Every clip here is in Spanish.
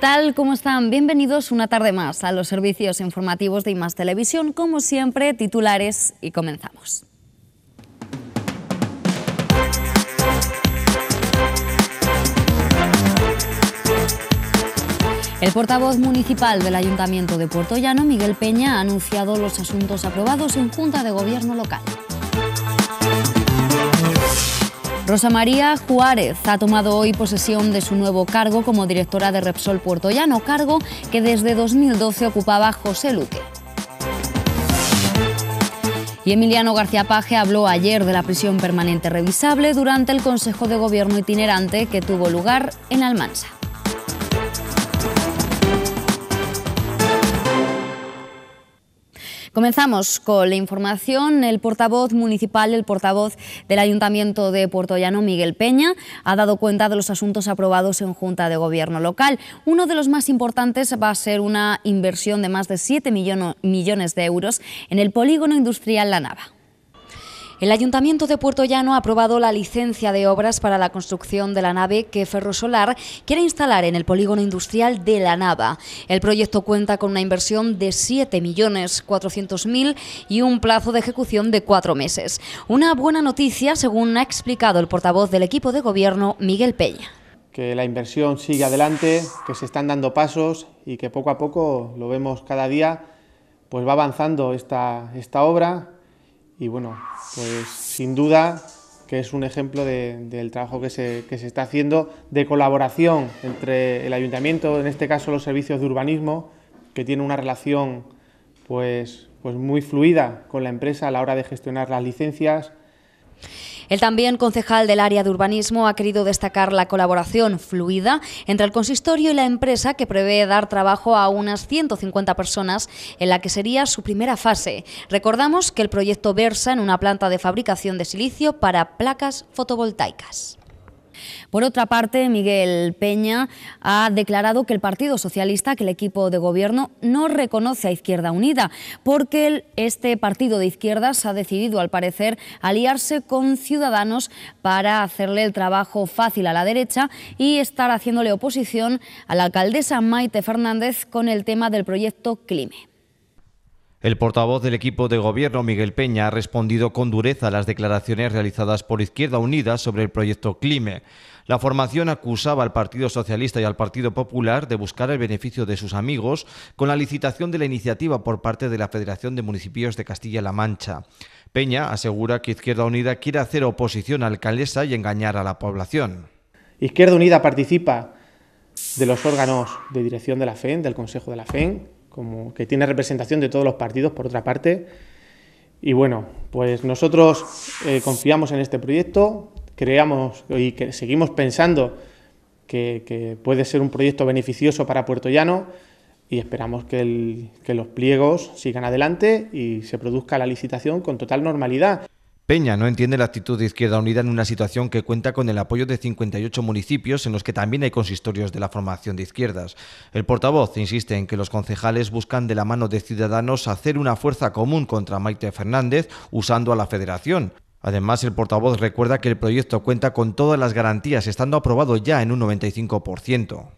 tal? ¿Cómo están? Bienvenidos una tarde más a los servicios informativos de IMAS Televisión. Como siempre, titulares y comenzamos. El portavoz municipal del Ayuntamiento de Puerto Llano, Miguel Peña, ha anunciado los asuntos aprobados en Junta de Gobierno local. Rosa María Juárez ha tomado hoy posesión de su nuevo cargo como directora de Repsol puertollano, cargo que desde 2012 ocupaba José Luque. Y Emiliano García Paje habló ayer de la prisión permanente revisable durante el Consejo de Gobierno itinerante que tuvo lugar en Almansa. Comenzamos con la información. El portavoz municipal, el portavoz del Ayuntamiento de Puerto Llano, Miguel Peña, ha dado cuenta de los asuntos aprobados en Junta de Gobierno local. Uno de los más importantes va a ser una inversión de más de 7 millones de euros en el polígono industrial La Nava. El Ayuntamiento de Puerto Llano ha aprobado la licencia de obras para la construcción de la nave que Ferrosolar quiere instalar en el polígono industrial de La Nava. El proyecto cuenta con una inversión de 7.400.000 y un plazo de ejecución de cuatro meses. Una buena noticia, según ha explicado el portavoz del equipo de gobierno, Miguel Peña. Que la inversión sigue adelante, que se están dando pasos y que poco a poco, lo vemos cada día, pues va avanzando esta, esta obra y bueno, pues sin duda que es un ejemplo del trabajo que se, está haciendo de colaboración entre el ayuntamiento, en este caso los servicios de urbanismo, que tiene una relación pues, pues muy fluida con la empresa a la hora de gestionar las licencias. El también concejal del área de urbanismo ha querido destacar la colaboración fluida entre el consistorio y la empresa que prevé dar trabajo a unas 150 personas en la que sería su primera fase. Recordamos que el proyecto versa en una planta de fabricación de silicio para placas fotovoltaicas. Por otra parte, Miguel Peña ha declarado que el Partido Socialista, que el equipo de gobierno, no reconoce a Izquierda Unida, porque este partido de izquierdas ha decidido, al parecer, aliarse con Ciudadanos para hacerle el trabajo fácil a la derecha y estar haciéndole oposición a la alcaldesa Maite Fernández con el tema del proyecto Clime. El portavoz del equipo de gobierno, Miguel Peña, ha respondido con dureza a las declaraciones realizadas por Izquierda Unida sobre el proyecto Clime. La formación acusaba al Partido Socialista y al Partido Popular de buscar el beneficio de sus amigos con la licitación de la iniciativa por parte de la Federación de Municipios de Castilla-La Mancha. Peña asegura que Izquierda Unida quiere hacer oposición alcaldesa y engañar a la población. Izquierda Unida participa de los órganos de dirección de la FEN, del Consejo de la FEN, que tiene representación de todos los partidos, por otra parte. Y bueno, pues nosotros eh, confiamos en este proyecto, creamos y seguimos pensando que, puede ser un proyecto beneficioso para Puerto Llano y esperamos que los pliegos sigan adelante y se produzca la licitación con total normalidad. Peña no entiende la actitud de Izquierda Unida en una situación que cuenta con el apoyo de 58 municipios en los que también hay consistorios de la formación de izquierdas. El portavoz insiste en que los concejales buscan de la mano de Ciudadanos hacer una fuerza común contra Maite Fernández usando a la federación. Además, el portavoz recuerda que el proyecto cuenta con todas las garantías, estando aprobado ya en un 95%.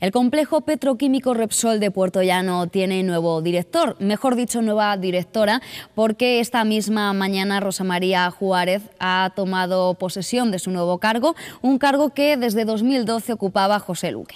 El complejo petroquímico Repsol de Puerto Llano tiene nuevo director, mejor dicho, nueva directora, porque esta misma mañana Rosa María Juárez ha tomado posesión de su nuevo cargo, un cargo que desde 2012 ocupaba José Luque.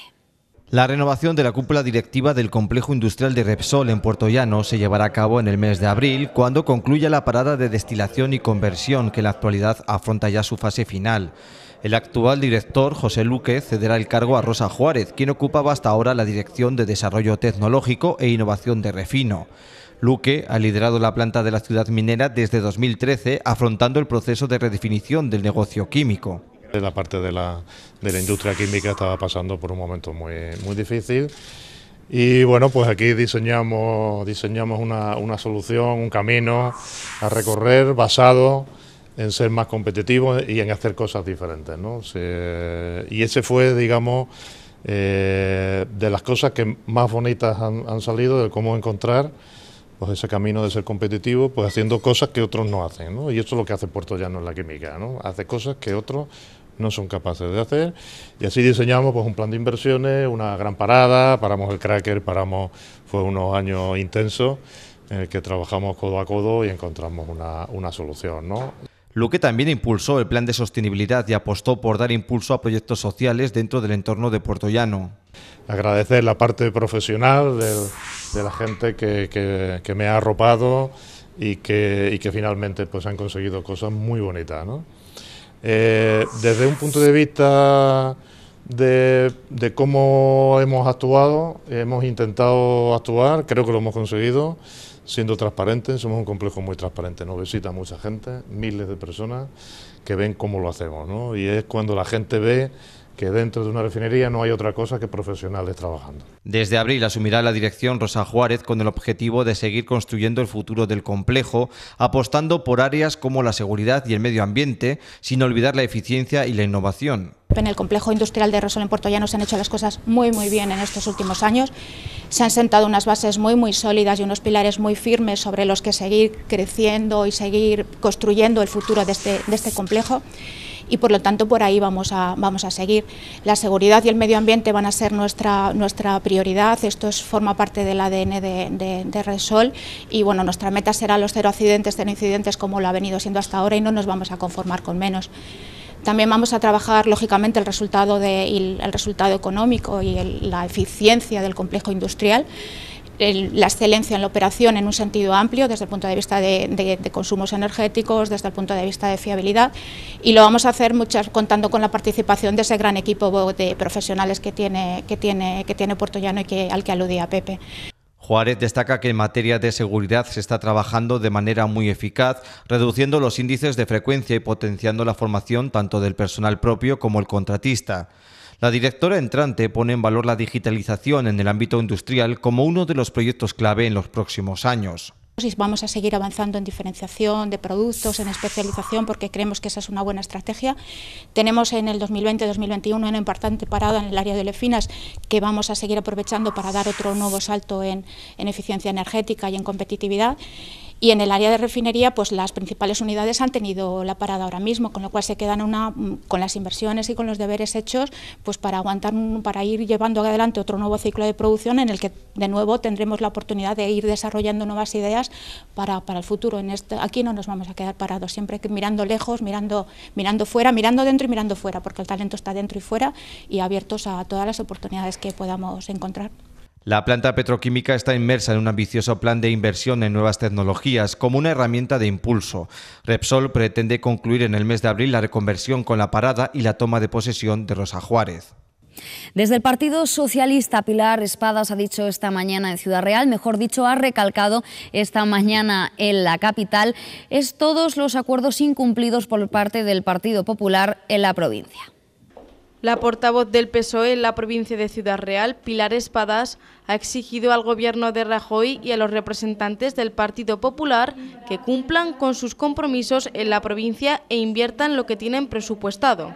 La renovación de la cúpula directiva del complejo industrial de Repsol en Puerto Llano se llevará a cabo en el mes de abril, cuando concluya la parada de destilación y conversión que en la actualidad afronta ya su fase final. El actual director, José Luque, cederá el cargo a Rosa Juárez, quien ocupaba hasta ahora la Dirección de Desarrollo Tecnológico e Innovación de Refino. Luque ha liderado la planta de la ciudad minera desde 2013, afrontando el proceso de redefinición del negocio químico. La parte de la, industria química estaba pasando por un momento muy, muy difícil. Y bueno, pues aquí diseñamos, diseñamos una, una solución, un camino a recorrer basado en ser más competitivos y en hacer cosas diferentes. ¿no? y ese fue, digamos, eh, de las cosas que más bonitas han, salido, de cómo encontrar pues ese camino de ser competitivo, pues haciendo cosas que otros no hacen. ¿no? Y eso es lo que hace Puerto Llano en la química, ¿no? hace cosas que otros no son capaces de hacer. Y así diseñamos pues, un plan de inversiones, una gran parada, paramos el cracker, paramos, fue unos años intensos en el que trabajamos codo a codo y encontramos una, una solución. ¿no? ...lo que también impulsó el plan de sostenibilidad y apostó por dar impulso a proyectos sociales dentro del entorno de Puerto Llano. Agradecer la parte profesional de, la gente que, me ha arropado y que, finalmente pues, han conseguido cosas muy bonitas. ¿no? Eh, desde un punto de vista de, cómo hemos actuado, hemos intentado actuar, creo que lo hemos conseguido siendo transparentes, somos un complejo muy transparente, nos visita mucha gente, miles de personas que ven cómo lo hacemos, ¿no? Y es cuando la gente ve que dentro de una refinería no hay otra cosa que profesionales trabajando. Desde abril asumirá la dirección Rosa Juárez con el objetivo de seguir construyendo el futuro del complejo, apostando por áreas como la seguridad y el medio ambiente, sin olvidar la eficiencia y la innovación. En el complejo industrial de Rosol en Puerto Llano se han hecho las cosas muy muy bien en estos últimos años. Se han sentado unas bases muy muy sólidas y unos pilares muy firmes sobre los que seguir creciendo y seguir construyendo el futuro de este, este complejo y por lo tanto por ahí vamos a, vamos a seguir. La seguridad y el medio ambiente van a ser nuestra, nuestra prioridad, esto es, forma parte del ADN de, Resol y bueno, nuestra meta será los cero accidentes, cero incidentes como lo ha venido siendo hasta ahora y no nos vamos a conformar con menos. También vamos a trabajar, lógicamente, el resultado, de, el, resultado económico y la eficiencia del complejo industrial la excelencia en la operación en un sentido amplio, desde el punto de vista de, consumos energéticos, desde el punto de vista de fiabilidad, y lo vamos a hacer muchas, contando con la participación de ese gran equipo de profesionales que tiene, que que tiene Puerto Llano y que, al que aludía Pepe. Juárez destaca que en materia de seguridad se está trabajando de manera muy eficaz, reduciendo los índices de frecuencia y potenciando la formación tanto del personal propio como el contratista. La directora entrante pone en valor la digitalización en el ámbito industrial como uno de los proyectos clave en los próximos años vamos a seguir avanzando en diferenciación de productos, en especialización, porque creemos que esa es una buena estrategia. Tenemos en el 2020-2021 una importante parada en el área de Olefinas que vamos a seguir aprovechando para dar otro nuevo salto en eficiencia energética y en competitividad. Y en el área de refinería, pues las principales unidades han tenido la parada ahora mismo, con lo cual se quedan una, mm, con las inversiones y con los deberes hechos, pues para aguantar, para ir llevando adelante otro nuevo ciclo de producción en el que de nuevo tendremos la oportunidad de ir desarrollando nuevas ideas para, el futuro. Este, aquí no nos vamos a quedar parados, siempre mirando lejos, mirando, mirando fuera, mirando dentro y mirando fuera, porque el talento está dentro y fuera y abiertos a todas las oportunidades que podamos encontrar. La planta petroquímica está inmersa en un ambicioso plan de inversión en nuevas tecnologías como una herramienta de impulso. Repsol pretende concluir en el mes de abril la reconversión con la parada y la toma de posesión de Rosa Juárez. Desde el Partido Socialista, Pilar Espadas ha dicho esta mañana en Ciudad Real, mejor dicho, ha recalcado esta mañana en la capital, es todos los acuerdos incumplidos por parte del Partido Popular en la provincia. La portavoz del PSOE en la provincia de Ciudad Real, Pilar Espadas, ha exigido al gobierno de Rajoy y a los representantes del Partido Popular que cumplan con sus compromisos en la provincia e inviertan lo que tienen presupuestado.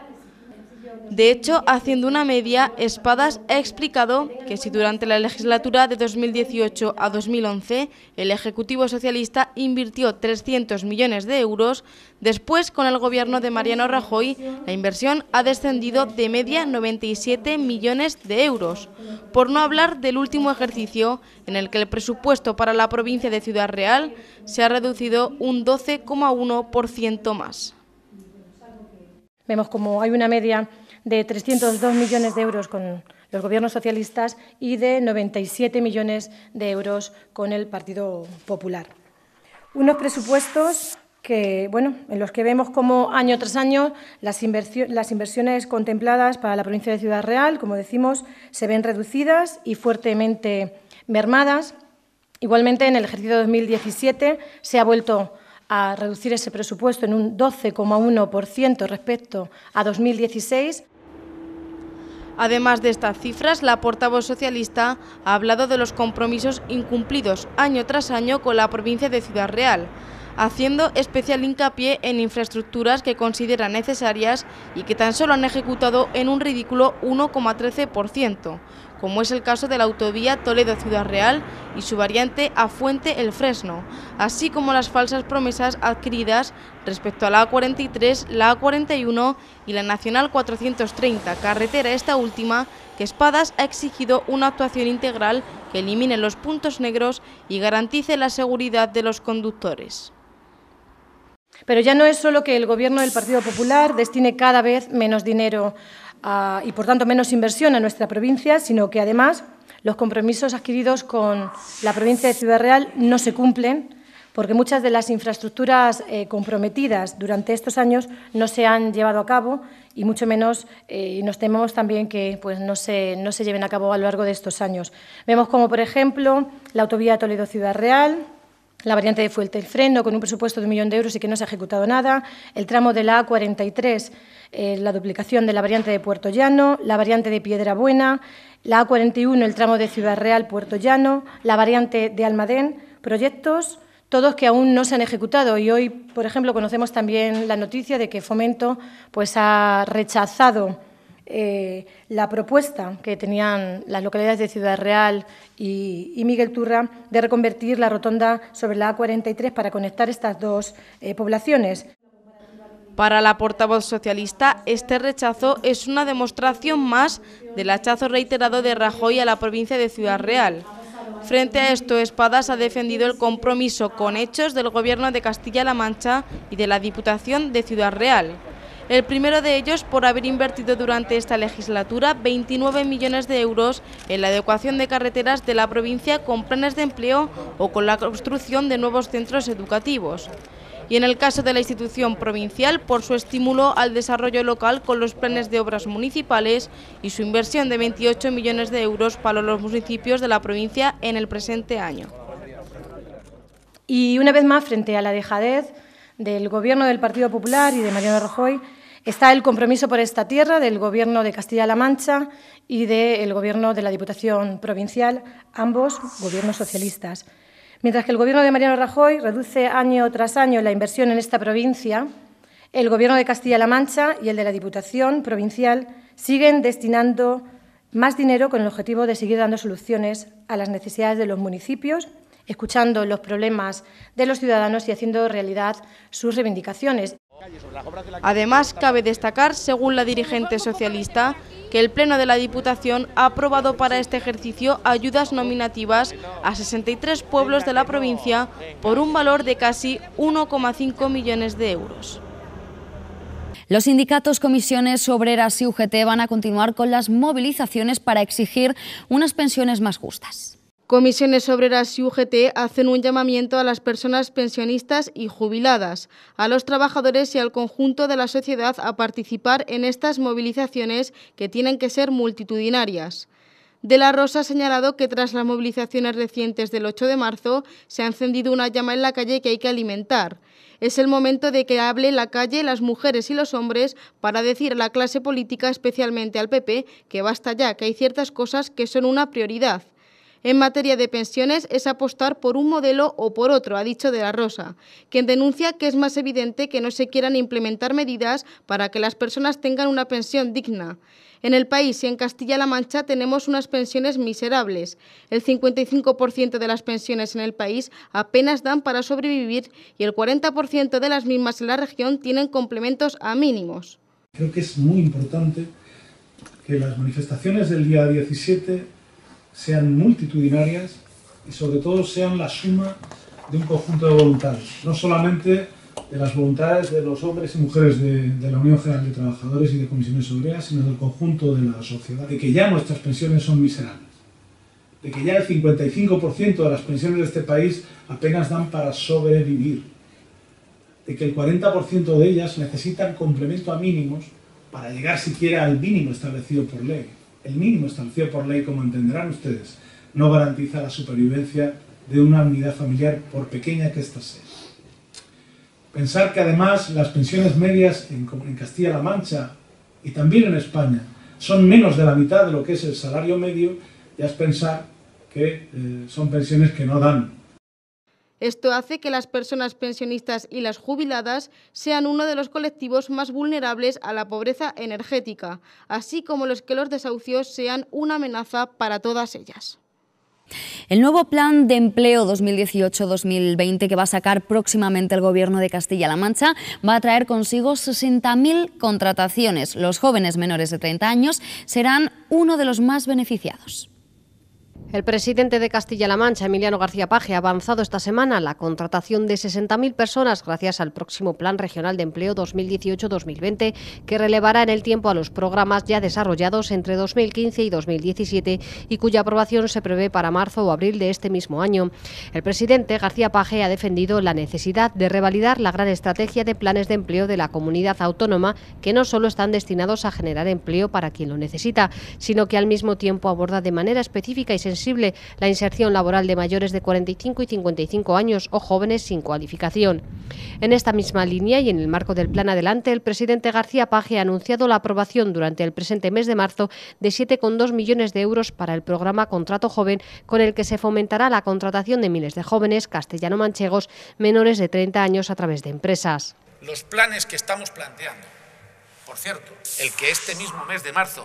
De hecho, haciendo una media, Espadas ha explicado que si durante la legislatura de 2018 a 2011 el Ejecutivo Socialista invirtió 300 millones de euros, después con el gobierno de Mariano Rajoy la inversión ha descendido de media 97 millones de euros, por no hablar del último ejercicio en el que el presupuesto para la provincia de Ciudad Real se ha reducido un 12,1% más. Vemos como hay una media de 302 millones de euros con los gobiernos socialistas y de 97 millones de euros con el Partido Popular. Unos presupuestos que, bueno, en los que vemos como año tras año las inversiones contempladas para la provincia de Ciudad Real, como decimos, se ven reducidas y fuertemente mermadas. Igualmente, en el ejercicio 2017 se ha vuelto a reducir ese presupuesto en un 12,1% respecto a 2016. Además de estas cifras, la portavoz socialista ha hablado de los compromisos incumplidos año tras año con la provincia de Ciudad Real, haciendo especial hincapié en infraestructuras que considera necesarias y que tan solo han ejecutado en un ridículo 1,13% como es el caso de la autovía Toledo-Ciudad Real y su variante a Fuente El Fresno, así como las falsas promesas adquiridas respecto a la A43, la A41 y la Nacional 430, carretera esta última que Espadas ha exigido una actuación integral que elimine los puntos negros y garantice la seguridad de los conductores. Pero ya no es solo que el Gobierno del Partido Popular destine cada vez menos dinero y, por tanto, menos inversión a nuestra provincia, sino que, además, los compromisos adquiridos con la provincia de Ciudad Real no se cumplen porque muchas de las infraestructuras eh, comprometidas durante estos años no se han llevado a cabo y mucho menos eh, nos tememos también que pues, no, se, lleven a cabo a lo largo de estos años. Vemos como, por ejemplo, la autovía Toledo-Ciudad Real, la variante de Fuente el Freno, con un presupuesto de un millón de euros y que no se ha ejecutado nada, el tramo de la A43 eh, la duplicación de la variante de Puerto Llano, la variante de Piedra Buena, la A41, el tramo de Ciudad Real, Puerto Llano, la variante de Almadén, proyectos todos que aún no se han ejecutado y hoy, por ejemplo, conocemos también la noticia de que Fomento pues, ha rechazado eh, la propuesta que tenían las localidades de Ciudad Real y, Miguel Turra de reconvertir la rotonda sobre la A43 para conectar estas dos eh, poblaciones. Para la portavoz socialista, este rechazo es una demostración más del hachazo reiterado de Rajoy a la provincia de Ciudad Real. Frente a esto, Espadas ha defendido el compromiso con hechos del Gobierno de Castilla-La Mancha y de la Diputación de Ciudad Real. El primero de ellos por haber invertido durante esta legislatura 29 millones de euros en la adecuación de carreteras de la provincia con planes de empleo o con la construcción de nuevos centros educativos y en el caso de la institución provincial por su estímulo al desarrollo local con los planes de obras municipales y su inversión de 28 millones de euros para los municipios de la provincia en el presente año. Y una vez más, frente a la dejadez del Gobierno del Partido Popular y de Mariano Rajoy, está el compromiso por esta tierra del Gobierno de Castilla-La Mancha y del Gobierno de la Diputación Provincial, ambos gobiernos socialistas. Mientras que el Gobierno de Mariano Rajoy reduce año tras año la inversión en esta provincia, el Gobierno de Castilla-La Mancha y el de la Diputación Provincial siguen destinando más dinero con el objetivo de seguir dando soluciones a las necesidades de los municipios, escuchando los problemas de los ciudadanos y haciendo realidad sus reivindicaciones. Además, cabe destacar, según la dirigente socialista, que el Pleno de la Diputación ha aprobado para este ejercicio ayudas nominativas a 63 pueblos de la provincia por un valor de casi 1,5 millones de euros. Los sindicatos, comisiones, obreras y UGT van a continuar con las movilizaciones para exigir unas pensiones más justas. Comisiones Obreras y UGT hacen un llamamiento a las personas pensionistas y jubiladas, a los trabajadores y al conjunto de la sociedad a participar en estas movilizaciones que tienen que ser multitudinarias. De la Rosa ha señalado que tras las movilizaciones recientes del 8 de marzo se ha encendido una llama en la calle que hay que alimentar. Es el momento de que hable la calle, las mujeres y los hombres para decir a la clase política, especialmente al PP, que basta ya, que hay ciertas cosas que son una prioridad en materia de pensiones es apostar por un modelo o por otro, ha dicho De la Rosa, quien denuncia que es más evidente que no se quieran implementar medidas para que las personas tengan una pensión digna. En el país y en Castilla-La Mancha tenemos unas pensiones miserables. El 55% de las pensiones en el país apenas dan para sobrevivir y el 40% de las mismas en la región tienen complementos a mínimos. Creo que es muy importante que las manifestaciones del día 17 sean multitudinarias y sobre todo sean la suma de un conjunto de voluntades, no solamente de las voluntades de los hombres y mujeres de, la Unión General de Trabajadores y de Comisiones Obreras, sino del conjunto de la sociedad, de que ya nuestras pensiones son miserables, de que ya el 55% de las pensiones de este país apenas dan para sobrevivir, de que el 40% de ellas necesitan complemento a mínimos para llegar siquiera al mínimo establecido por ley el mínimo establecido por ley, como entenderán ustedes, no garantiza la supervivencia de una unidad familiar por pequeña que ésta sea. Pensar que además las pensiones medias en, Castilla-La Mancha y también en España son menos de la mitad de lo que es el salario medio, ya es pensar que eh, son pensiones que no dan esto hace que las personas pensionistas y las jubiladas sean uno de los colectivos más vulnerables a la pobreza energética, así como los que los desahucios sean una amenaza para todas ellas. El nuevo plan de empleo 2018-2020 que va a sacar próximamente el gobierno de Castilla-La Mancha va a traer consigo 60.000 contrataciones. Los jóvenes menores de 30 años serán uno de los más beneficiados. El presidente de Castilla-La Mancha, Emiliano García Paje, ha avanzado esta semana la contratación de 60.000 personas gracias al próximo Plan Regional de Empleo 2018-2020, que relevará en el tiempo a los programas ya desarrollados entre 2015 y 2017 y cuya aprobación se prevé para marzo o abril de este mismo año. El presidente García Paje ha defendido la necesidad de revalidar la gran estrategia de planes de empleo de la comunidad autónoma, que no solo están destinados a generar empleo para quien lo necesita, sino que al mismo tiempo aborda de manera específica y la inserción laboral de mayores de 45 y 55 años o jóvenes sin cualificación. En esta misma línea y en el marco del Plan Adelante, el presidente García Page ha anunciado la aprobación durante el presente mes de marzo de 7,2 millones de euros para el programa Contrato Joven, con el que se fomentará la contratación de miles de jóvenes castellano-manchegos menores de 30 años a través de empresas. Los planes que estamos planteando, por cierto, el que este mismo mes de marzo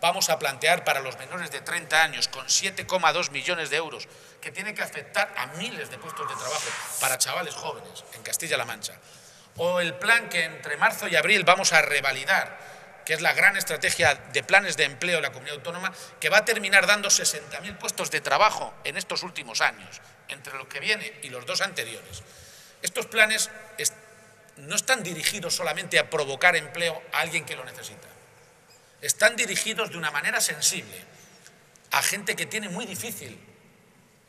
vamos a plantear para los menores de 30 años con 7,2 millones de euros, que tiene que afectar a miles de puestos de trabajo para chavales jóvenes en Castilla-La Mancha. O el plan que entre marzo y abril vamos a revalidar, que es la gran estrategia de planes de empleo de la comunidad autónoma, que va a terminar dando 60.000 puestos de trabajo en estos últimos años, entre lo que viene y los dos anteriores. Estos planes no están dirigidos solamente a provocar empleo a alguien que lo necesita están dirigidos de una manera sensible a gente que tiene muy difícil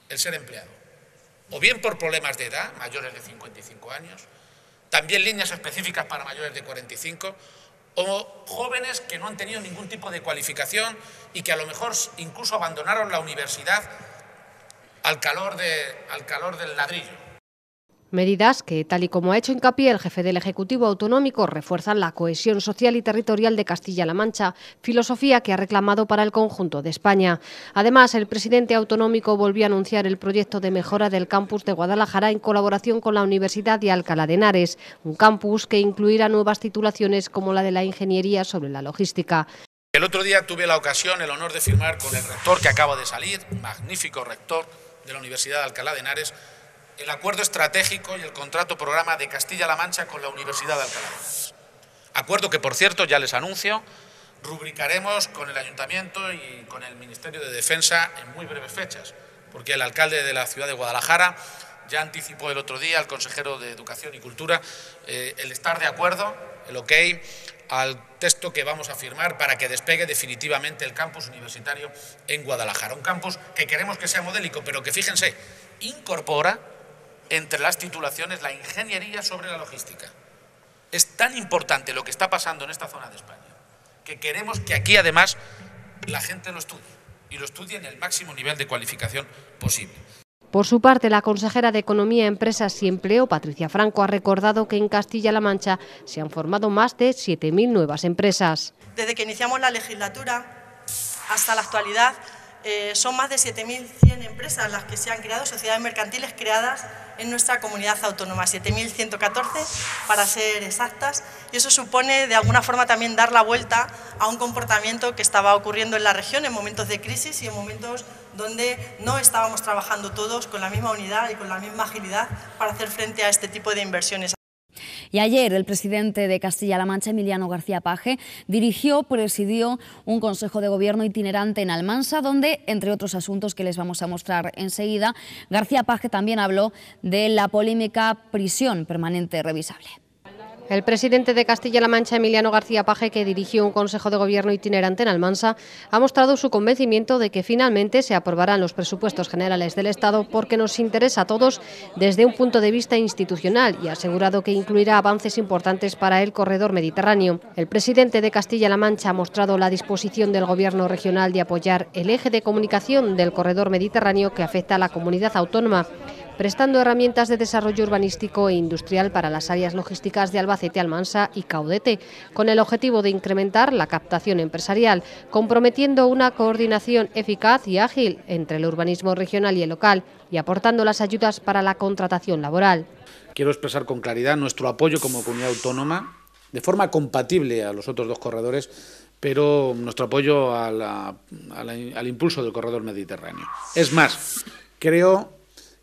el ser empleado, o bien por problemas de edad, mayores de 55 años, también líneas específicas para mayores de 45, o jóvenes que no han tenido ningún tipo de cualificación y que a lo mejor incluso abandonaron la universidad al calor, al calor del ladrillo. Medidas que, tal y como ha hecho hincapié el jefe del Ejecutivo Autonómico, refuerzan la cohesión social y territorial de Castilla-La Mancha, filosofía que ha reclamado para el conjunto de España. Además, el presidente autonómico volvió a anunciar el proyecto de mejora del campus de Guadalajara en colaboración con la Universidad de Alcalá de Henares, un campus que incluirá nuevas titulaciones como la de la Ingeniería sobre la Logística. El otro día tuve la ocasión, el honor de firmar con el rector que acaba de salir, magnífico rector de la Universidad de Alcalá de Henares, el acuerdo estratégico y el contrato programa de Castilla-La Mancha con la Universidad de Alcalá. Acuerdo que, por cierto, ya les anuncio, rubricaremos con el Ayuntamiento y con el Ministerio de Defensa en muy breves fechas, porque el alcalde de la ciudad de Guadalajara ya anticipó el otro día al consejero de Educación y Cultura eh, el estar de acuerdo, el ok, al texto que vamos a firmar para que despegue definitivamente el campus universitario en Guadalajara. Un campus que queremos que sea modélico, pero que, fíjense, incorpora entre las titulaciones la ingeniería sobre la logística. Es tan importante lo que está pasando en esta zona de España que queremos que aquí además la gente lo estudie y lo estudie en el máximo nivel de cualificación posible. Por su parte, la consejera de Economía, Empresas y Empleo, Patricia Franco, ha recordado que en Castilla-La Mancha se han formado más de 7.000 nuevas empresas. Desde que iniciamos la legislatura hasta la actualidad, eh, son más de 7.100 empresas las que se han creado, sociedades mercantiles creadas en nuestra comunidad autónoma, 7.114 para ser exactas, y eso supone de alguna forma también dar la vuelta a un comportamiento que estaba ocurriendo en la región en momentos de crisis y en momentos donde no estábamos trabajando todos con la misma unidad y con la misma agilidad para hacer frente a este tipo de inversiones. Y ayer el presidente de Castilla-La Mancha, Emiliano García Paje, dirigió, presidió un consejo de gobierno itinerante en Almansa, donde, entre otros asuntos que les vamos a mostrar enseguida, García Paje también habló de la polémica prisión permanente revisable. El presidente de Castilla-La Mancha, Emiliano García Paje, que dirigió un consejo de gobierno itinerante en Almansa, ha mostrado su convencimiento de que finalmente se aprobarán los presupuestos generales del Estado porque nos interesa a todos desde un punto de vista institucional y ha asegurado que incluirá avances importantes para el corredor mediterráneo. El presidente de Castilla-La Mancha ha mostrado la disposición del gobierno regional de apoyar el eje de comunicación del corredor mediterráneo que afecta a la comunidad autónoma prestando herramientas de desarrollo urbanístico e industrial para las áreas logísticas de Albacete, Almansa y Caudete, con el objetivo de incrementar la captación empresarial, comprometiendo una coordinación eficaz y ágil entre el urbanismo regional y el local y aportando las ayudas para la contratación laboral. Quiero expresar con claridad nuestro apoyo como comunidad autónoma de forma compatible a los otros dos corredores, pero nuestro apoyo al impulso del corredor mediterráneo. Es más, creo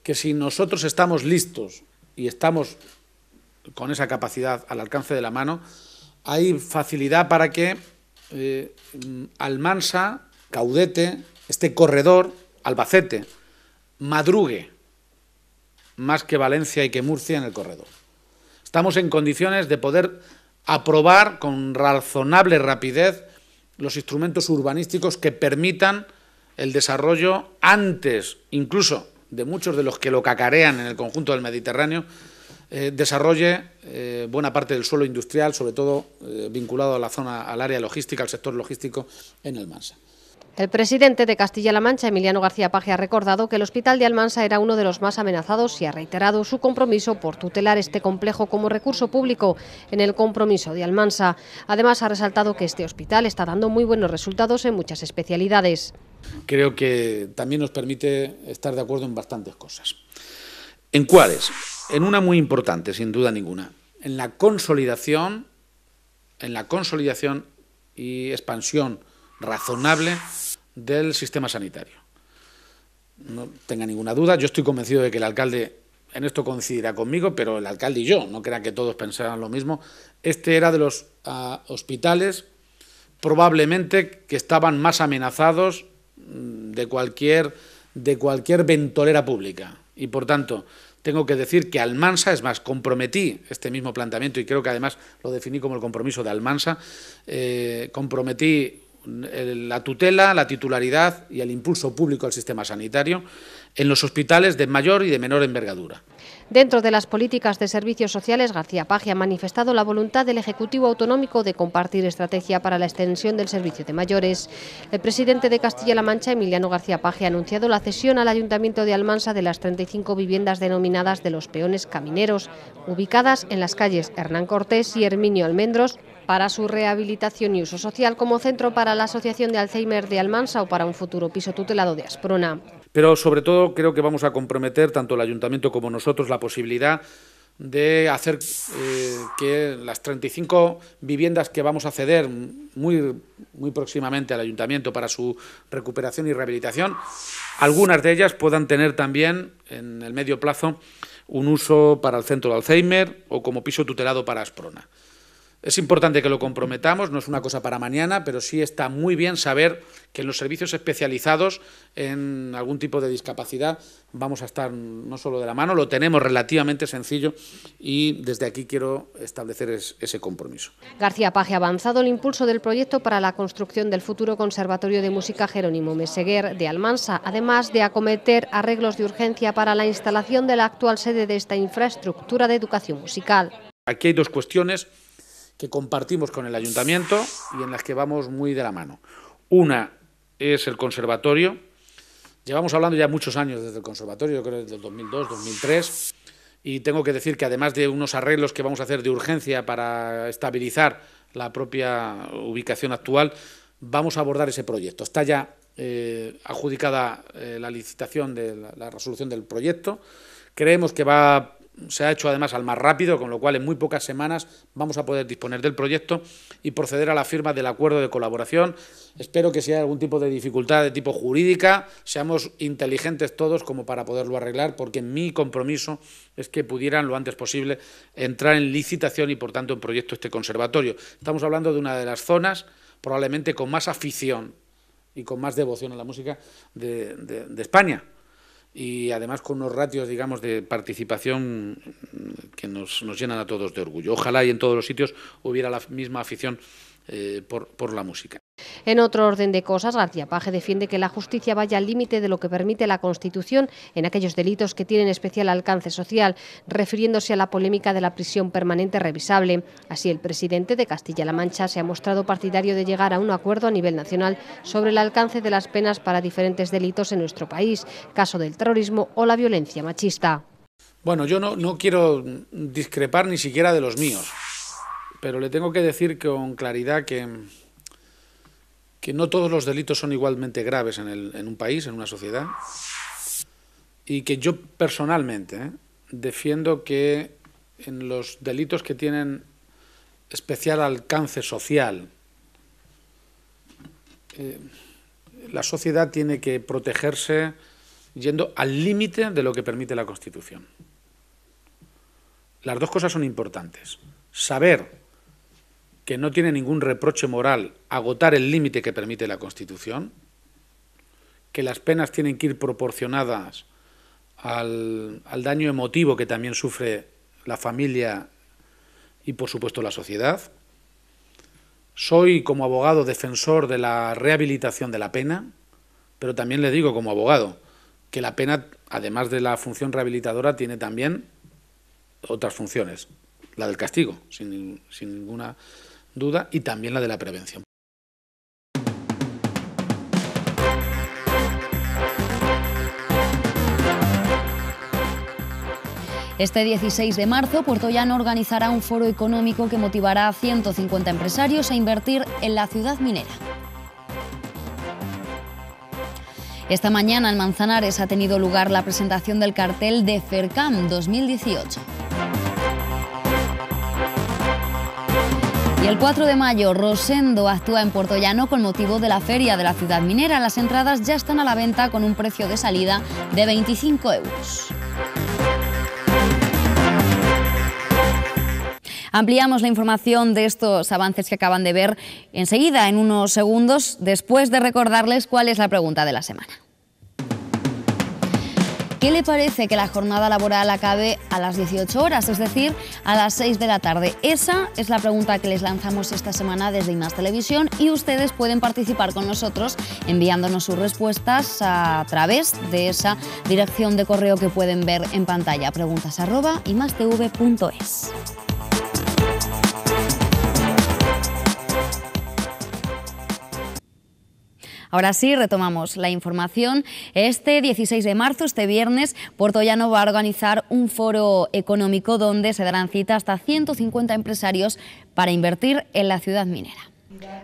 que si nosotros estamos listos y estamos con esa capacidad al alcance de la mano, hay facilidad para que eh, Almansa, Caudete, este corredor, Albacete, madrugue más que Valencia y que Murcia en el corredor. Estamos en condiciones de poder aprobar con razonable rapidez los instrumentos urbanísticos que permitan el desarrollo antes, incluso de muchos de los que lo cacarean en el conjunto del Mediterráneo, eh, desarrolle eh, buena parte del suelo industrial, sobre todo eh, vinculado a la zona, al área logística, al sector logístico en el Mansa. El presidente de Castilla-La Mancha, Emiliano García Paje, ha recordado que el hospital de Almansa era uno de los más amenazados y ha reiterado su compromiso por tutelar este complejo como recurso público en el compromiso de Almansa. Además, ha resaltado que este hospital está dando muy buenos resultados en muchas especialidades. Creo que también nos permite estar de acuerdo en bastantes cosas. ¿En cuáles? En una muy importante, sin duda ninguna, en la consolidación, en la consolidación y expansión razonable del sistema sanitario. No tenga ninguna duda, yo estoy convencido de que el alcalde en esto coincidirá conmigo, pero el alcalde y yo, no crean que todos pensaran lo mismo, este era de los ah, hospitales probablemente que estaban más amenazados mm, de cualquier, de cualquier ventolera pública. Y por tanto, tengo que decir que Almansa, es más, comprometí este mismo planteamiento y creo que además lo definí como el compromiso de Almansa, eh, comprometí la tutela, la titularidad y el impulso público al sistema sanitario en los hospitales de mayor y de menor envergadura. Dentro de las políticas de servicios sociales, García Paje ha manifestado la voluntad del Ejecutivo Autonómico de compartir estrategia para la extensión del servicio de mayores. El presidente de Castilla-La Mancha, Emiliano García Paje, ha anunciado la cesión al Ayuntamiento de Almansa de las 35 viviendas denominadas de los peones camineros, ubicadas en las calles Hernán Cortés y Herminio Almendros, para su rehabilitación y uso social como centro para la Asociación de Alzheimer de Almansa o para un futuro piso tutelado de Asprona. Pero sobre todo creo que vamos a comprometer tanto el ayuntamiento como nosotros la posibilidad de hacer eh, que las 35 viviendas que vamos a ceder muy, muy próximamente al ayuntamiento para su recuperación y rehabilitación, algunas de ellas puedan tener también en el medio plazo un uso para el centro de Alzheimer o como piso tutelado para Asprona. Es importante que lo comprometamos, no es una cosa para mañana, pero sí está muy bien saber que en los servicios especializados en algún tipo de discapacidad vamos a estar no solo de la mano, lo tenemos relativamente sencillo y desde aquí quiero establecer ese compromiso. García Paje ha avanzado el impulso del proyecto para la construcción del futuro Conservatorio de Música Jerónimo Meseguer de Almansa, además de acometer arreglos de urgencia para la instalación de la actual sede de esta infraestructura de educación musical. Aquí hay dos cuestiones que compartimos con el ayuntamiento y en las que vamos muy de la mano. Una es el conservatorio. Llevamos hablando ya muchos años desde el conservatorio, yo creo desde el 2002, 2003, y tengo que decir que además de unos arreglos que vamos a hacer de urgencia para estabilizar la propia ubicación actual, vamos a abordar ese proyecto. Está ya eh, adjudicada eh, la licitación de la, la resolución del proyecto. Creemos que va se ha hecho además al más rápido, con lo cual en muy pocas semanas vamos a poder disponer del proyecto y proceder a la firma del acuerdo de colaboración. Espero que si hay algún tipo de dificultad de tipo jurídica, seamos inteligentes todos como para poderlo arreglar, porque mi compromiso es que pudieran lo antes posible entrar en licitación y por tanto en proyecto este conservatorio. Estamos hablando de una de las zonas probablemente con más afición y con más devoción a la música de, de España y además con unos ratios, digamos, de participación que nos, nos llenan a todos de orgullo. Ojalá y en todos los sitios hubiera la misma afición eh, por, la música. En otro orden de cosas, García Paje defiende que la justicia vaya al límite de lo que permite la Constitución en aquellos delitos que tienen especial alcance social, refiriéndose a la polémica de la prisión permanente revisable. Así, el presidente de Castilla-La Mancha se ha mostrado partidario de llegar a un acuerdo a nivel nacional sobre el alcance de las penas para diferentes delitos en nuestro país, caso del terrorismo o la violencia machista. Bueno, yo no quiero discrepar ni siquiera de los míos pero le tengo que decir con claridad que, que no todos los delitos son igualmente graves en, un país, en una sociedad, y que yo personalmente ¿eh? defiendo que en los delitos que tienen especial alcance social, eh, la sociedad tiene que protegerse yendo al límite de lo que permite la Constitución. Las dos cosas son importantes. Saber que no tiene ningún reproche moral agotar el límite que permite la Constitución, que las penas tienen que ir proporcionadas al, daño emotivo que también sufre la familia y, por supuesto, la sociedad. Soy, como abogado, defensor de la rehabilitación de la pena, pero también le digo, como abogado, que la pena, además de la función rehabilitadora, tiene también otras funciones, la del castigo, sin ninguna duda y también la de la prevención. Este 16 de marzo, Puerto Llano organizará un foro económico que motivará a 150 empresarios a invertir en la ciudad minera. Esta mañana en Manzanares ha tenido lugar la presentación del cartel de FERCAM 2018. el 4 de mayo, Rosendo actúa en Puerto Llano con motivo de la feria de la ciudad minera. Las entradas ya están a la venta con un precio de salida de 25 euros. Ampliamos la información de estos avances que acaban de ver enseguida, en unos segundos, después de recordarles cuál es la pregunta de la semana. ¿Qué le parece que la jornada laboral acabe a las 18 horas, es decir, a las 6 de la tarde? Esa es la pregunta que les lanzamos esta semana desde IMAS Televisión y ustedes pueden participar con nosotros enviándonos sus respuestas a través de esa dirección de correo que pueden ver en pantalla, preguntas Ahora sí, retomamos la información. Este 16 de marzo, este viernes, Puerto Llano va a organizar un foro económico donde se darán cita hasta 150 empresarios para invertir en la ciudad minera.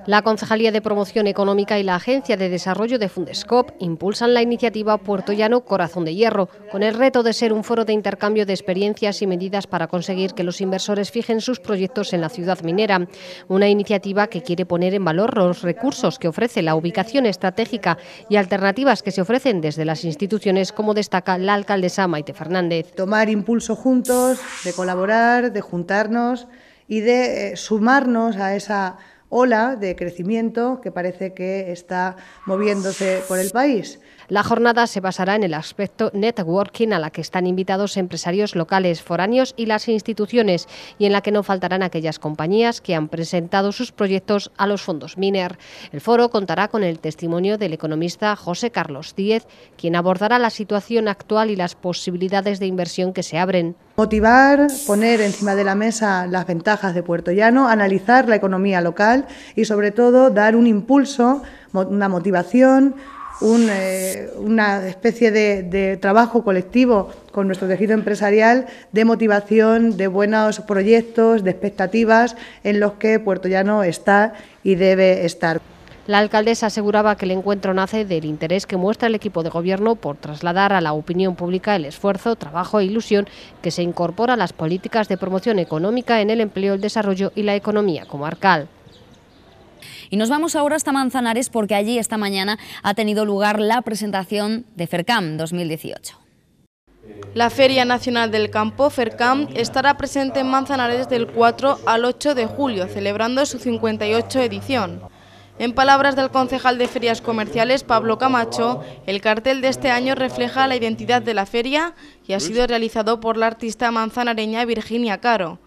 La Concejalía de Promoción Económica y la Agencia de Desarrollo de Fundescop impulsan la iniciativa Puerto Llano Corazón de Hierro, con el reto de ser un foro de intercambio de experiencias y medidas para conseguir que los inversores fijen sus proyectos en la ciudad minera. Una iniciativa que quiere poner en valor los recursos que ofrece la ubicación estratégica y alternativas que se ofrecen desde las instituciones, como destaca la alcaldesa Maite Fernández. Tomar impulso juntos, de colaborar, de juntarnos y de eh, sumarnos a esa ola de crecimiento que parece que está moviéndose por el país. La jornada se basará en el aspecto networking a la que están invitados empresarios locales, foráneos y las instituciones y en la que no faltarán aquellas compañías que han presentado sus proyectos a los fondos MINER. El foro contará con el testimonio del economista José Carlos Díez, quien abordará la situación actual y las posibilidades de inversión que se abren. Motivar, poner encima de la mesa las ventajas de Puerto Llano, analizar la economía local y sobre todo dar un impulso, una motivación eh, una especie de, de, trabajo colectivo con nuestro tejido empresarial de motivación, de buenos proyectos, de expectativas en los que Puerto Llano está y debe estar. La alcaldesa aseguraba que el encuentro nace del interés que muestra el equipo de gobierno por trasladar a la opinión pública el esfuerzo, trabajo e ilusión que se incorpora a las políticas de promoción económica en el empleo, el desarrollo y la economía comarcal. Y nos vamos ahora hasta Manzanares porque allí esta mañana ha tenido lugar la presentación de FERCAM 2018. La Feria Nacional del Campo, FERCAM, estará presente en Manzanares del 4 al 8 de julio, celebrando su 58 edición. En palabras del concejal de Ferias Comerciales, Pablo Camacho, el cartel de este año refleja la identidad de la feria y ha sido realizado por la artista manzanareña Virginia Caro.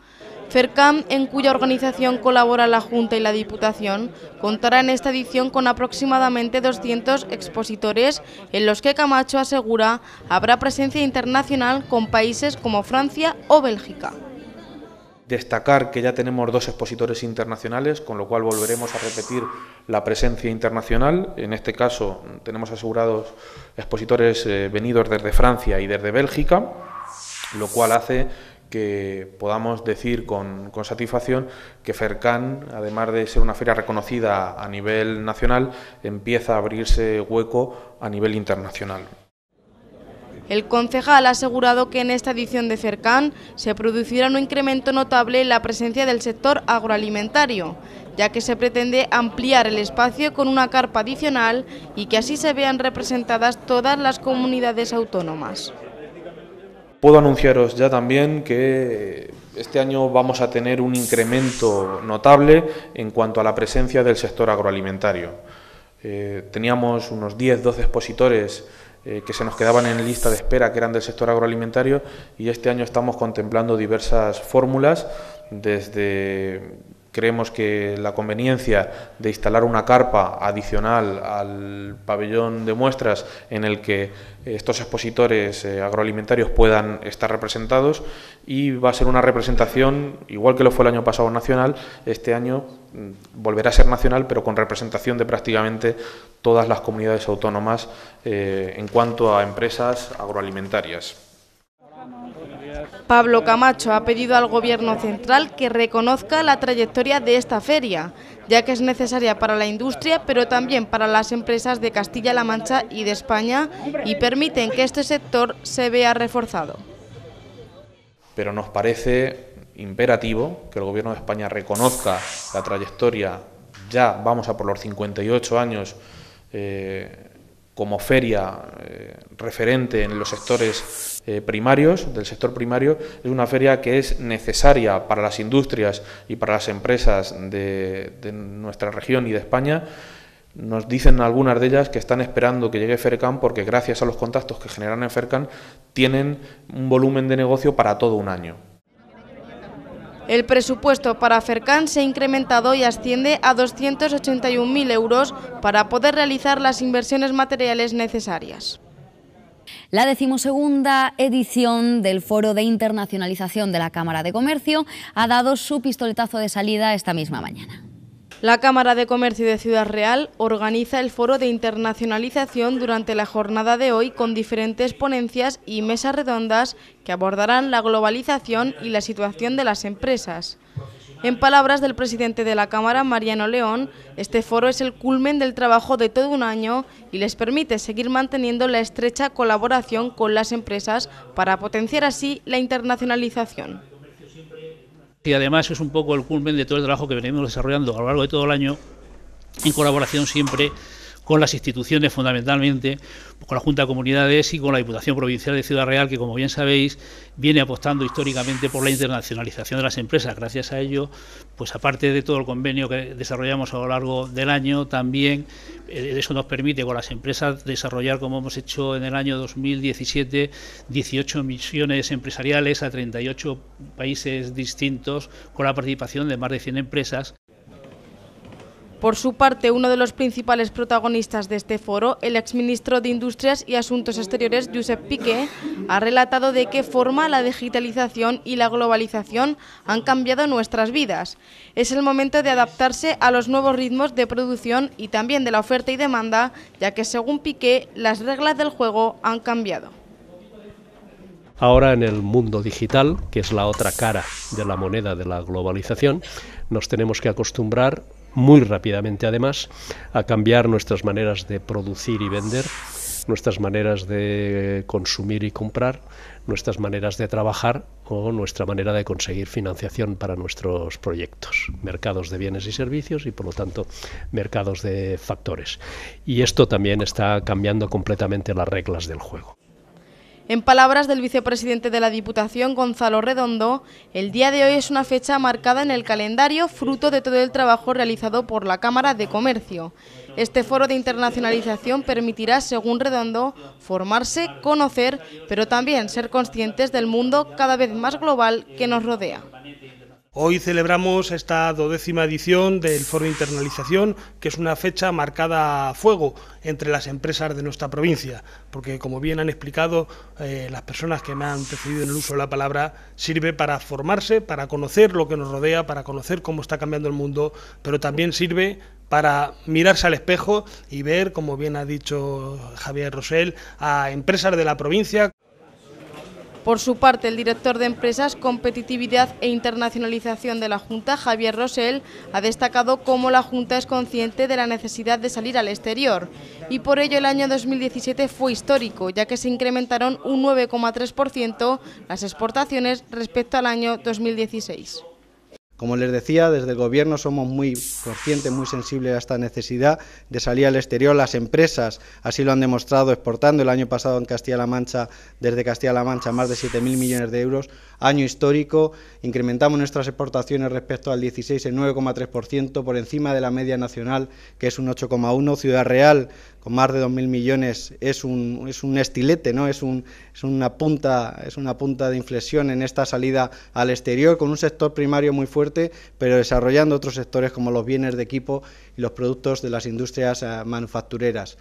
FERCAM, en cuya organización colabora la Junta y la Diputación, contará en esta edición con aproximadamente 200 expositores, en los que Camacho asegura habrá presencia internacional con países como Francia o Bélgica. Destacar que ya tenemos dos expositores internacionales, con lo cual volveremos a repetir la presencia internacional. En este caso tenemos asegurados expositores eh, venidos desde Francia y desde Bélgica, lo cual hace que podamos decir con, satisfacción que Fercan, además de ser una feria reconocida a nivel nacional, empieza a abrirse hueco a nivel internacional. El concejal ha asegurado que en esta edición de Fercan se producirá un incremento notable en la presencia del sector agroalimentario, ya que se pretende ampliar el espacio con una carpa adicional y que así se vean representadas todas las comunidades autónomas. Puedo anunciaros ya también que este año vamos a tener un incremento notable en cuanto a la presencia del sector agroalimentario. Eh, teníamos unos 10-12 expositores eh, que se nos quedaban en lista de espera que eran del sector agroalimentario y este año estamos contemplando diversas fórmulas desde Creemos que la conveniencia de instalar una carpa adicional al pabellón de muestras en el que estos expositores eh, agroalimentarios puedan estar representados y va a ser una representación, igual que lo fue el año pasado nacional, este año mm, volverá a ser nacional pero con representación de prácticamente todas las comunidades autónomas eh, en cuanto a empresas agroalimentarias. Pablo Camacho ha pedido al Gobierno central que reconozca la trayectoria de esta feria, ya que es necesaria para la industria, pero también para las empresas de Castilla-La Mancha y de España, y permiten que este sector se vea reforzado. Pero nos parece imperativo que el Gobierno de España reconozca la trayectoria, ya vamos a por los 58 años eh, como feria eh, referente en los sectores eh, primarios, del sector primario, es una feria que es necesaria para las industrias y para las empresas de, de nuestra región y de España. Nos dicen algunas de ellas que están esperando que llegue Fercan porque gracias a los contactos que generan en Fercan tienen un volumen de negocio para todo un año. El presupuesto para Fercan se ha incrementado y asciende a 281.000 euros para poder realizar las inversiones materiales necesarias. La decimosegunda edición del Foro de Internacionalización de la Cámara de Comercio ha dado su pistoletazo de salida esta misma mañana. La Cámara de Comercio de Ciudad Real organiza el foro de internacionalización durante la jornada de hoy con diferentes ponencias y mesas redondas que abordarán la globalización y la situación de las empresas. En palabras del presidente de la Cámara, Mariano León, este foro es el culmen del trabajo de todo un año y les permite seguir manteniendo la estrecha colaboración con las empresas para potenciar así la internacionalización. ...y además es un poco el culmen de todo el trabajo que venimos desarrollando a lo largo de todo el año en colaboración siempre con las instituciones fundamentalmente, con la Junta de Comunidades y con la Diputación Provincial de Ciudad Real, que como bien sabéis viene apostando históricamente por la internacionalización de las empresas. Gracias a ello, pues aparte de todo el convenio que desarrollamos a lo largo del año, también eh, eso nos permite con las empresas desarrollar, como hemos hecho en el año 2017, 18 misiones empresariales a 38 países distintos con la participación de más de 100 empresas por su parte, uno de los principales protagonistas de este foro, el exministro de Industrias y Asuntos Exteriores, Josep Piqué, ha relatado de qué forma la digitalización y la globalización han cambiado nuestras vidas. Es el momento de adaptarse a los nuevos ritmos de producción y también de la oferta y demanda, ya que según Piqué, las reglas del juego han cambiado. Ahora en el mundo digital, que es la otra cara de la moneda de la globalización, nos tenemos que acostumbrar muy rápidamente además, a cambiar nuestras maneras de producir y vender, nuestras maneras de consumir y comprar, nuestras maneras de trabajar o nuestra manera de conseguir financiación para nuestros proyectos, mercados de bienes y servicios y por lo tanto mercados de factores. Y esto también está cambiando completamente las reglas del juego. En palabras del vicepresidente de la Diputación, Gonzalo Redondo, el día de hoy es una fecha marcada en el calendario fruto de todo el trabajo realizado por la Cámara de Comercio. Este foro de internacionalización permitirá, según Redondo, formarse, conocer, pero también ser conscientes del mundo cada vez más global que nos rodea. Hoy celebramos esta dodécima edición del Foro de Internalización, que es una fecha marcada a fuego entre las empresas de nuestra provincia, porque como bien han explicado eh, las personas que me han precedido en el uso de la palabra, sirve para formarse, para conocer lo que nos rodea, para conocer cómo está cambiando el mundo, pero también sirve para mirarse al espejo y ver, como bien ha dicho Javier Rosell, a empresas de la provincia por su parte, el director de Empresas, Competitividad e Internacionalización de la Junta, Javier Rosell, ha destacado cómo la Junta es consciente de la necesidad de salir al exterior. Y por ello el año 2017 fue histórico, ya que se incrementaron un 9,3% las exportaciones respecto al año 2016. Como les decía, desde el Gobierno somos muy conscientes, muy sensibles a esta necesidad de salir al exterior. Las empresas así lo han demostrado exportando el año pasado en Castilla-La Mancha, desde Castilla-La Mancha, más de 7.000 millones de euros. Año histórico, incrementamos nuestras exportaciones respecto al 16 el 9,3%, por encima de la media nacional, que es un 8,1%. Ciudad Real con más de 2.000 millones es un, es un estilete, ¿no? es, un, es, una punta, es una punta de inflexión en esta salida al exterior, con un sector primario muy fuerte, pero desarrollando otros sectores como los bienes de equipo y los productos de las industrias eh, manufactureras.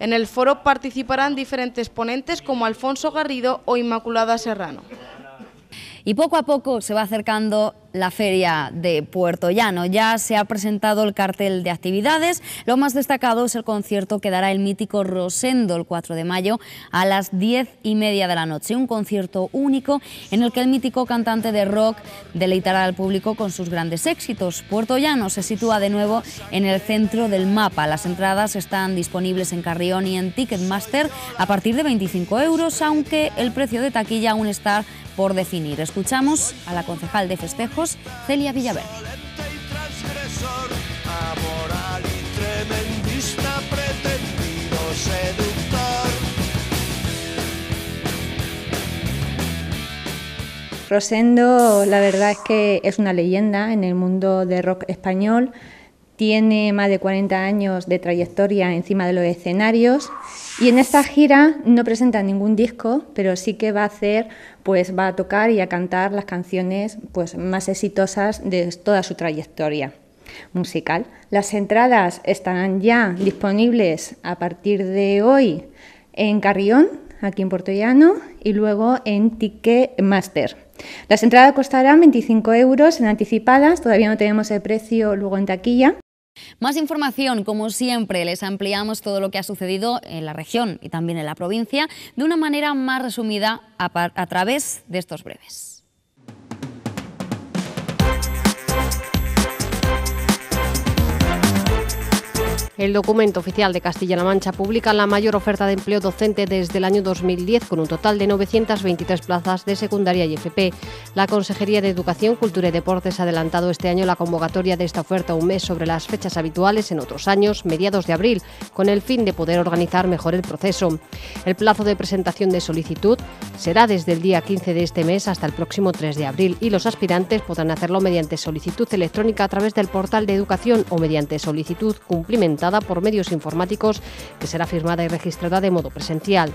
En el foro participarán diferentes ponentes como Alfonso Garrido o Inmaculada Serrano. Y poco a poco se va acercando la feria de Puerto Llano. Ya se ha presentado el cartel de actividades. Lo más destacado es el concierto que dará el mítico Rosendo el 4 de mayo a las 10 y media de la noche. Un concierto único en el que el mítico cantante de rock deleitará al público con sus grandes éxitos. Puerto Llano se sitúa de nuevo en el centro del mapa. Las entradas están disponibles en Carrión y en Ticketmaster a partir de 25 euros, aunque el precio de taquilla aún está por definir. Escuchamos a la concejal de festejo Celia Villaverde. Rosendo, la verdad es que es una leyenda en el mundo de rock español tiene más de 40 años de trayectoria encima de los escenarios y en esta gira no presenta ningún disco, pero sí que va a hacer, pues va a tocar y a cantar las canciones pues más exitosas de toda su trayectoria musical. Las entradas estarán ya disponibles a partir de hoy en Carrión, aquí en Portollano, y luego en Ticketmaster. Las entradas costarán 25 euros en anticipadas, todavía no tenemos el precio luego en taquilla. Más información, como siempre, les ampliamos todo lo que ha sucedido en la región y también en la provincia de una manera más resumida a, través de estos breves. El documento oficial de Castilla-La Mancha publica la mayor oferta de empleo docente desde el año 2010, con un total de 923 plazas de secundaria y FP. La Consejería de Educación, Cultura y Deportes ha adelantado este año la convocatoria de esta oferta un mes sobre las fechas habituales en otros años, mediados de abril, con el fin de poder organizar mejor el proceso. El plazo de presentación de solicitud será desde el día 15 de este mes hasta el próximo 3 de abril y los aspirantes podrán hacerlo mediante solicitud electrónica a través del portal de educación o mediante solicitud cumplimentada por medios informáticos que será firmada y registrada de modo presencial.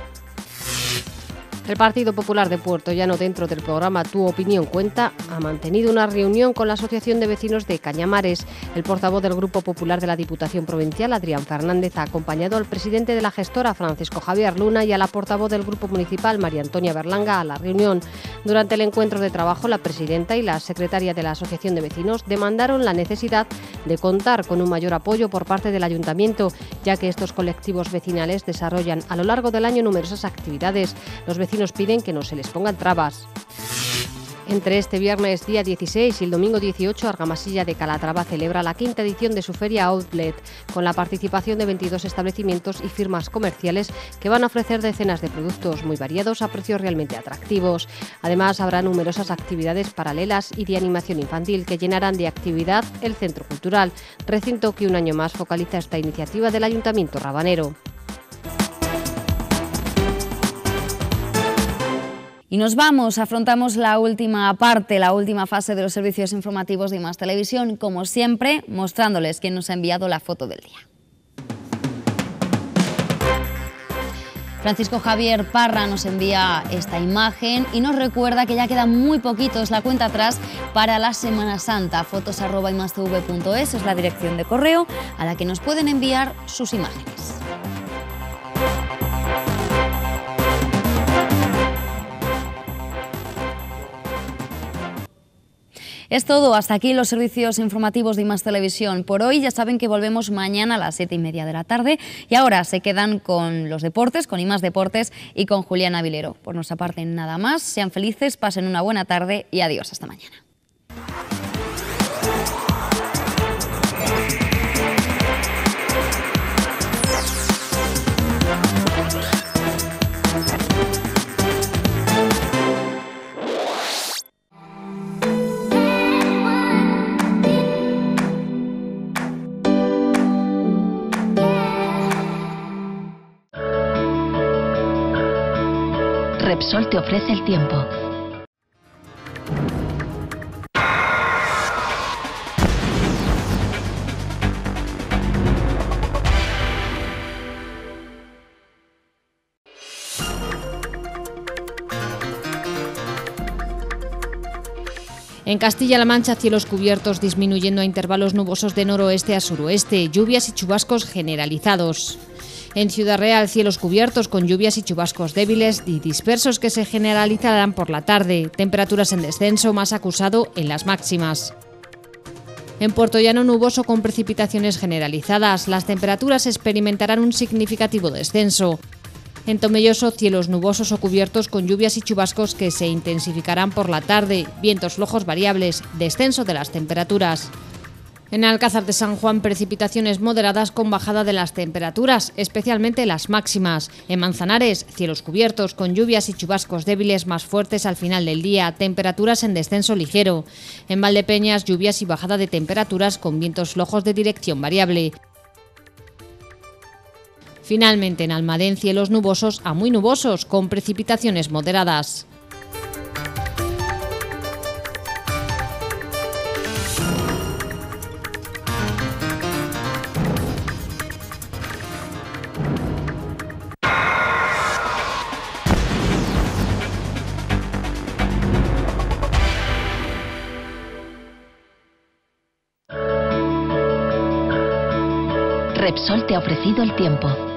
El Partido Popular de Puerto Llano, dentro del programa Tu Opinión Cuenta, ha mantenido una reunión con la Asociación de Vecinos de Cañamares. El portavoz del Grupo Popular de la Diputación Provincial, Adrián Fernández, ha acompañado al presidente de la gestora, Francisco Javier Luna, y a la portavoz del Grupo Municipal, María Antonia Berlanga, a la reunión. Durante el encuentro de trabajo, la presidenta y la secretaria de la Asociación de Vecinos demandaron la necesidad de contar con un mayor apoyo por parte del ayuntamiento, ya que estos colectivos vecinales desarrollan a lo largo del año numerosas actividades. Los vecinos nos piden que no se les pongan trabas. Entre este viernes día 16 y el domingo 18, Argamasilla de Calatrava celebra la quinta edición de su feria Outlet, con la participación de 22 establecimientos y firmas comerciales que van a ofrecer decenas de productos muy variados a precios realmente atractivos. Además, habrá numerosas actividades paralelas y de animación infantil que llenarán de actividad el Centro Cultural, recinto que un año más focaliza esta iniciativa del Ayuntamiento Rabanero. Y nos vamos, afrontamos la última parte, la última fase de los servicios informativos de Más Televisión, como siempre, mostrándoles quién nos ha enviado la foto del día. Francisco Javier Parra nos envía esta imagen y nos recuerda que ya quedan muy poquitos la cuenta atrás para la Semana Santa. Fotos es la dirección de correo a la que nos pueden enviar sus imágenes. Es todo. Hasta aquí los servicios informativos de Más Televisión. Por hoy ya saben que volvemos mañana a las siete y media de la tarde. Y ahora se quedan con los deportes, con IMAS Deportes y con Juliana Vilero. Por nuestra parte, nada más. Sean felices, pasen una buena tarde y adiós. Hasta mañana. te ofrece el tiempo. En Castilla-La Mancha, cielos cubiertos disminuyendo a intervalos nubosos de noroeste a suroeste, lluvias y chubascos generalizados. En Ciudad Real, cielos cubiertos con lluvias y chubascos débiles y dispersos que se generalizarán por la tarde. Temperaturas en descenso más acusado en las máximas. En Puerto Llano nuboso con precipitaciones generalizadas, las temperaturas experimentarán un significativo descenso. En Tomelloso, cielos nubosos o cubiertos con lluvias y chubascos que se intensificarán por la tarde, vientos flojos variables, descenso de las temperaturas. En Alcázar de San Juan, precipitaciones moderadas con bajada de las temperaturas, especialmente las máximas. En Manzanares, cielos cubiertos con lluvias y chubascos débiles más fuertes al final del día, temperaturas en descenso ligero. En Valdepeñas, lluvias y bajada de temperaturas con vientos flojos de dirección variable. Finalmente, en Almadén, cielos nubosos a muy nubosos, con precipitaciones moderadas. pasado el tiempo.